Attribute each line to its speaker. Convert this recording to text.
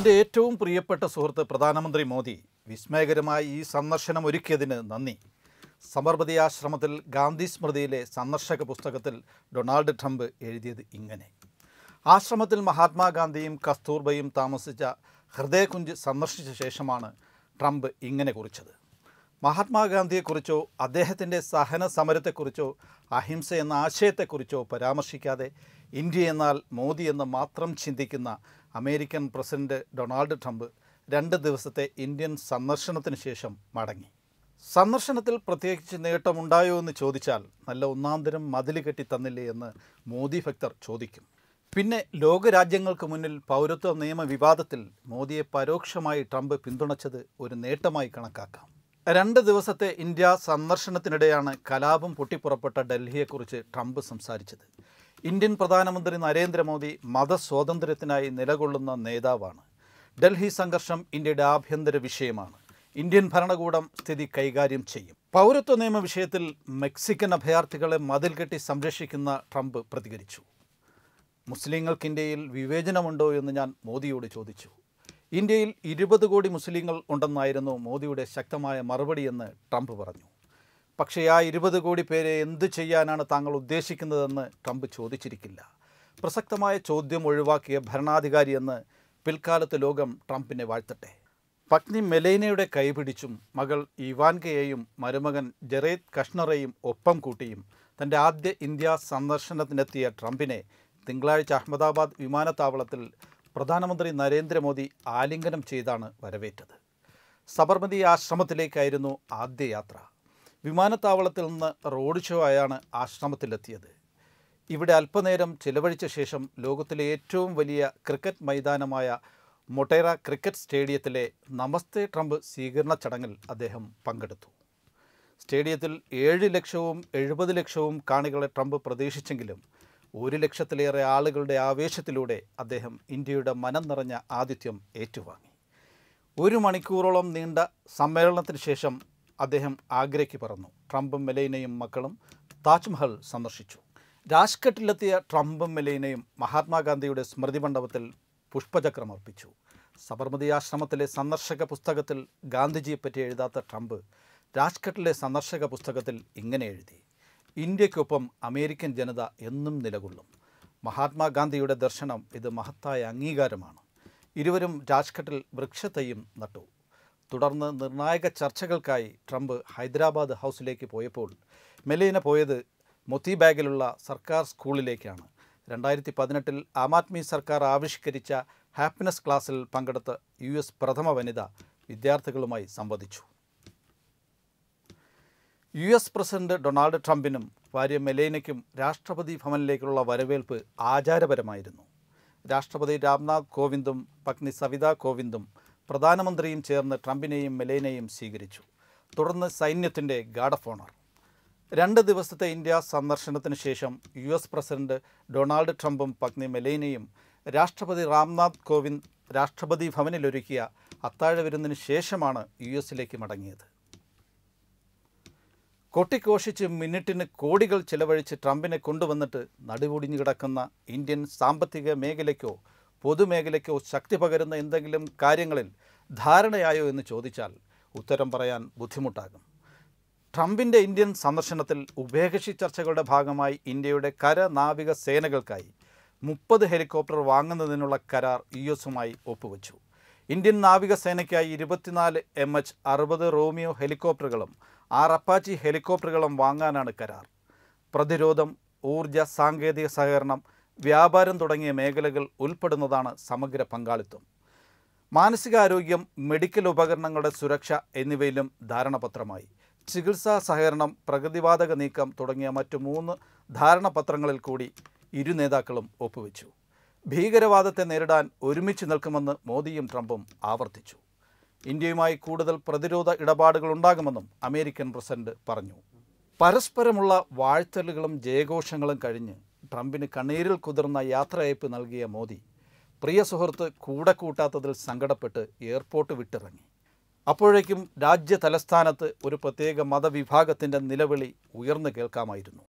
Speaker 1: എൻ്റെ ഏറ്റവും പ്രിയപ്പെട്ട സുഹൃത്ത് പ്രധാനമന്ത്രി മോദി വിസ്മയകരമായി ഈ സന്ദർശനം ഒരുക്കിയതിന് നന്ദി സമർപതി ആശ്രമത്തിൽ ഗാന്ധി സ്മൃതിയിലെ സന്ദർശക പുസ്തകത്തിൽ ഡൊണാൾഡ് ട്രംപ് എഴുതിയത് ഇങ്ങനെ ആശ്രമത്തിൽ മഹാത്മാഗാന്ധിയും കസ്തൂർബയും താമസിച്ച ഹൃദയകുഞ്ച് സന്ദർശിച്ച ശേഷമാണ് ട്രംപ് ഇങ്ങനെ കുറിച്ചത് മഹാത്മാഗാന്ധിയെക്കുറിച്ചോ അദ്ദേഹത്തിൻ്റെ സഹന സമരത്തെക്കുറിച്ചോ അഹിംസ എന്ന ആശയത്തെക്കുറിച്ചോ പരാമർശിക്കാതെ ഇന്ത്യ എന്നാൽ മോദി എന്ന് മാത്രം ചിന്തിക്കുന്ന അമേരിക്കൻ പ്രസിഡന്റ് ഡൊണാൾഡ് ട്രംപ് രണ്ട് ദിവസത്തെ ഇന്ത്യൻ സന്ദർശനത്തിന് ശേഷം മടങ്ങി സന്ദർശനത്തിൽ പ്രത്യേകിച്ച് നേട്ടമുണ്ടായോ എന്ന് ചോദിച്ചാൽ നല്ല ഒന്നാന്തരം മതിൽ കെട്ടി തന്നില്ലേ എന്ന് മോദി ഭക്തർ ചോദിക്കും പിന്നെ ലോകരാജ്യങ്ങൾക്ക് മുന്നിൽ പൗരത്വ നിയമ വിവാദത്തിൽ മോദിയെ പരോക്ഷമായി ട്രംപ് പിന്തുണച്ചത് ഒരു നേട്ടമായി കണക്കാക്കാം രണ്ട് ദിവസത്തെ ഇന്ത്യ സന്ദർശനത്തിനിടെയാണ് കലാപം പൊട്ടിപ്പുറപ്പെട്ട ഡൽഹിയെക്കുറിച്ച് ട്രംപ് സംസാരിച്ചത് ഇന്ത്യൻ പ്രധാനമന്ത്രി നരേന്ദ്രമോദി മതസ്വാതന്ത്ര്യത്തിനായി നിലകൊള്ളുന്ന നേതാവാണ് ഡൽഹി സംഘർഷം ഇന്ത്യയുടെ ആഭ്യന്തര വിഷയമാണ് ഇന്ത്യൻ ഭരണകൂടം സ്ഥിതി കൈകാര്യം ചെയ്യും പൗരത്വ നിയമ വിഷയത്തിൽ മെക്സിക്കൻ അഭയാർത്ഥികളെ മതിൽ കെട്ടി സംരക്ഷിക്കുന്ന ട്രംപ് പ്രതികരിച്ചു മുസ്ലിങ്ങൾക്ക് ഇന്ത്യയിൽ വിവേചനമുണ്ടോ എന്ന് ഞാൻ മോദിയോട് ചോദിച്ചു ഇന്ത്യയിൽ ഇരുപത് കോടി മുസ്ലിങ്ങൾ ഉണ്ടെന്നായിരുന്നു മോദിയുടെ ശക്തമായ മറുപടിയെന്ന് ട്രംപ് പറഞ്ഞു പക്ഷേ ആ ഇരുപത് കോടി പേരെ എന്തു ചെയ്യാനാണ് താങ്കൾ ഉദ്ദേശിക്കുന്നതെന്ന് ട്രംപ് ചോദിച്ചിരിക്കില്ല പ്രസക്തമായ ചോദ്യം ഒഴിവാക്കിയ ഭരണാധികാരിയെന്ന് പിൽക്കാലത്ത് ലോകം ട്രംപിനെ വാഴ്ത്തട്ടെ പത്നി മെലൈനയുടെ കൈപിടിച്ചും മകൾ ഇവാൻകയെയും മരുമകൻ ജറേദ് കഷ്ണറേയും ഒപ്പം കൂട്ടിയും തൻ്റെ ആദ്യ ഇന്ത്യ സന്ദർശനത്തിനെത്തിയ ട്രംപിനെ തിങ്കളാഴ്ച അഹമ്മദാബാദ് വിമാനത്താവളത്തിൽ പ്രധാനമന്ത്രി നരേന്ദ്രമോദി ആലിംഗനം ചെയ്താണ് വരവേറ്റത് സബർമതി ആശ്രമത്തിലേക്കായിരുന്നു ആദ്യ യാത്ര വിമാനത്താവളത്തിൽ നിന്ന് റോഡ് ഷോ ആയാണ് ആശ്രമത്തിലെത്തിയത് ഇവിടെ അല്പനേരം ചിലവഴിച്ച ശേഷം ലോകത്തിലെ ഏറ്റവും വലിയ ക്രിക്കറ്റ് മൈതാനമായ മൊട്ടേറ ക്രിക്കറ്റ് സ്റ്റേഡിയത്തിലെ നമസ്തേ ട്രംപ് സ്വീകരണ ചടങ്ങിൽ അദ്ദേഹം പങ്കെടുത്തു സ്റ്റേഡിയത്തിൽ ഏഴ് ലക്ഷവും എഴുപത് ലക്ഷവും കാണികളെ ട്രംപ് പ്രതീക്ഷിച്ചെങ്കിലും ഒരു ലക്ഷത്തിലേറെ ആളുകളുടെ ആവേശത്തിലൂടെ അദ്ദേഹം ഇന്ത്യയുടെ മനം നിറഞ്ഞ ആതിഥ്യം ഏറ്റുവാങ്ങി ഒരു മണിക്കൂറോളം നീണ്ട സമ്മേളനത്തിന് ശേഷം അദ്ദേഹം ആഗ്രയ്ക്ക് പറന്നു ട്രംപും മെലൈനയും മക്കളും താജ്മഹൽ സന്ദർശിച്ചു രാജ്ഘട്ടിലെത്തിയ ട്രംപും മെലൈനയും മഹാത്മാഗാന്ധിയുടെ സ്മൃതി മണ്ഡപത്തിൽ പുഷ്പചക്രം അർപ്പിച്ചു സബർമതി ആശ്രമത്തിലെ സന്ദർശക പുസ്തകത്തിൽ ഗാന്ധിജിയെപ്പറ്റി എഴുതാത്ത ട്രംപ് രാജ്ഘട്ടിലെ സന്ദർശക പുസ്തകത്തിൽ ഇങ്ങനെ എഴുതി ഇന്ത്യക്കൊപ്പം അമേരിക്കൻ ജനത എന്നും നിലകൊള്ളും മഹാത്മാഗാന്ധിയുടെ ദർശനം ഇത് മഹത്തായ അംഗീകാരമാണ് ഇരുവരും രാജ്ഘട്ടിൽ വൃക്ഷത്തെയും നട്ടു തുടർന്ന് നിർണായക ചർച്ചകൾക്കായി ട്രംപ് ഹൈദരാബാദ് ഹൗസിലേക്ക് പോയപ്പോൾ മെലീന പോയത് മൊത്തി ബാഗിലുള്ള സർക്കാർ സ്കൂളിലേക്കാണ് രണ്ടായിരത്തി പതിനെട്ടിൽ ആം ആദ്മി സർക്കാർ ആവിഷ്കരിച്ച ഹാപ്പിനെസ് ക്ലാസ്സിൽ പങ്കെടുത്ത യു എസ് പ്രഥമ വനിത വിദ്യാർത്ഥികളുമായി സംവദിച്ചു യു എസ് പ്രസിഡന്റ് ഡൊണാൾഡ് ട്രംപിനും ഭാര്യ മെലൈനയ്ക്കും രാഷ്ട്രപതി ഭവനിലേക്കുള്ള വരവേൽപ്പ് ആചാരപരമായിരുന്നു രാഷ്ട്രപതി രാംനാഥ് കോവിന്ദും പത്നി സവിതാ കോവിന്ദും പ്രധാനമന്ത്രിയും ചേർന്ന് ട്രംപിനെയും മെലേനെയും സ്വീകരിച്ചു തുടർന്ന് സൈന്യത്തിൻ്റെ ഗാർഡ് ഓഫ് ഓണർ രണ്ട് ദിവസത്തെ ഇന്ത്യ സന്ദർശനത്തിന് ശേഷം യു എസ് പ്രസിഡന്റ് ഡൊണാൾഡ് ട്രംപും പത്നി മെലേനയും രാഷ്ട്രപതി രാംനാഥ് കോവിന്ദ് രാഷ്ട്രപതി ഭവനിലൊരുക്കിയ അത്താഴ വിരുന്നിന് ശേഷമാണ് യു എസിലേക്ക് മടങ്ങിയത് കൊട്ടിഘോഷിച്ച് മിനിറ്റിന് കോടികൾ ചിലവഴിച്ച് ട്രംപിനെ കൊണ്ടുവന്നിട്ട് നടുവൊടിഞ്ഞു കിടക്കുന്ന ഇന്ത്യൻ സാമ്പത്തിക മേഖലയ്ക്കോ പൊതുമേഖലയ്ക്കോ ശക്തി പകരുന്ന എന്തെങ്കിലും കാര്യങ്ങളിൽ ധാരണയായോ എന്ന് ചോദിച്ചാൽ ഉത്തരം പറയാൻ ബുദ്ധിമുട്ടാകും ട്രംപിൻ്റെ ഇന്ത്യൻ സന്ദർശനത്തിൽ ഉഭയകക്ഷി ചർച്ചകളുടെ ഭാഗമായി ഇന്ത്യയുടെ കരനാവിക സേനകൾക്കായി മുപ്പത് ഹെലികോപ്റ്റർ വാങ്ങുന്നതിനുള്ള കരാർ യു എസുമായി ഒപ്പുവെച്ചു ഇന്ത്യൻ നാവികസേനയ്ക്കായി ഇരുപത്തിനാല് എം എച്ച് അറുപത് റോമിയോ ഹെലികോപ്റ്ററുകളും ആറ് അപ്പാച്ചി ഹെലികോപ്റ്ററുകളും വാങ്ങാനാണ് കരാർ പ്രതിരോധം ഊർജ സാങ്കേതിക സഹകരണം വ്യാപാരം തുടങ്ങിയ മേഖലകൾ ഉൾപ്പെടുന്നതാണ് സമഗ്ര പങ്കാളിത്തം മാനസികാരോഗ്യം മെഡിക്കൽ ഉപകരണങ്ങളുടെ സുരക്ഷ എന്നിവയിലും ധാരണപത്രമായി ചികിത്സാ സഹകരണം പ്രകൃതിവാതക നീക്കം തുടങ്ങിയ മറ്റു മൂന്ന് ധാരണപത്രങ്ങളിൽ കൂടി ഇരു നേതാക്കളും ഒപ്പുവെച്ചു ഭീകരവാദത്തെ നേരിടാൻ ഒരുമിച്ച് നിൽക്കുമെന്ന് മോദിയും ട്രംപും ആവർത്തിച്ചു ഇന്ത്യയുമായി കൂടുതൽ പ്രതിരോധ ഇടപാടുകൾ ഉണ്ടാകുമെന്നും അമേരിക്കൻ പ്രസിഡന്റ് പറഞ്ഞു പരസ്പരമുള്ള വാഴ്ത്തലുകളും ജയഘോഷങ്ങളും കഴിഞ്ഞ് ട്രംപിന് കണ്ണീരിൽ കുതിർന്ന യാത്രയയപ്പ് നൽകിയ മോദി പ്രിയ സുഹൃത്ത് കൂടെ കൂട്ടാത്തതിൽ സങ്കടപ്പെട്ട് എയർപോർട്ട് വിട്ടിറങ്ങി അപ്പോഴേക്കും രാജ്യ തലസ്ഥാനത്ത് ഒരു പ്രത്യേക മതവിഭാഗത്തിൻ്റെ നിലവിളി ഉയർന്നു കേൾക്കാമായിരുന്നു